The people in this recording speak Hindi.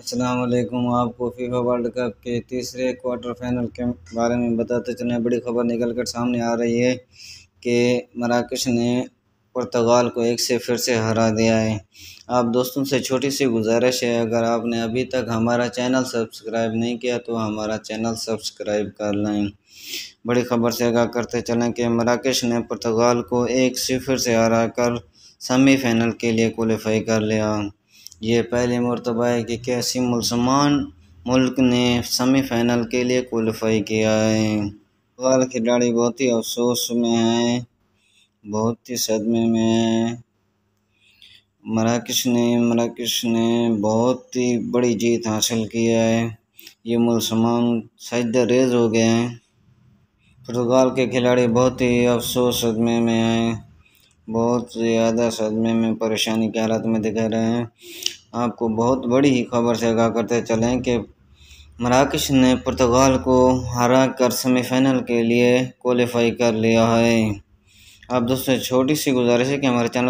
असलम आपको फीफा वर्ल्ड कप के तीसरे क्वार्टर फाइनल के बारे में बताते चलें बड़ी खबर निकल कर सामने आ रही है कि मराकश ने पुर्तगाल को एक से फिर से हरा दिया है आप दोस्तों से छोटी सी गुजारिश है अगर आपने अभी तक हमारा चैनल सब्सक्राइब नहीं किया तो हमारा चैनल सब्सक्राइब कर लें बड़ी खबर से आगा करते चलें कि मराकश ने पुर्तगाल को एक से फिर से हरा कर सेमीफाइनल के लिए क्वालिफाई कर लिया ये पहली मरतबा है कि कैसे मुसलमान मुल्क ने सेमीफाइनल के लिए क्वालिफाई किया है फुटबॉल खिलाड़ी बहुत ही अफसोस में है बहुत ही सदमे में है मराकश ने मराकश ने बहुत ही बड़ी जीत हासिल किया है ये मुसलमान सज रेज हो गए हैं पुर्तगाल के खिलाड़ी बहुत ही अफसोस सदमे में हैं बहुत ज़्यादा सदमे में परेशानी की हालत में दिखा रहे हैं आपको बहुत बड़ी ही खबर से आगाह करते चलें कि मराकश ने पुर्तगाल को हरा कर सेमीफाइनल के लिए क्वालिफाई कर लिया है आप दोस्तों छोटी सी गुजारिश है कि हमारे चैनल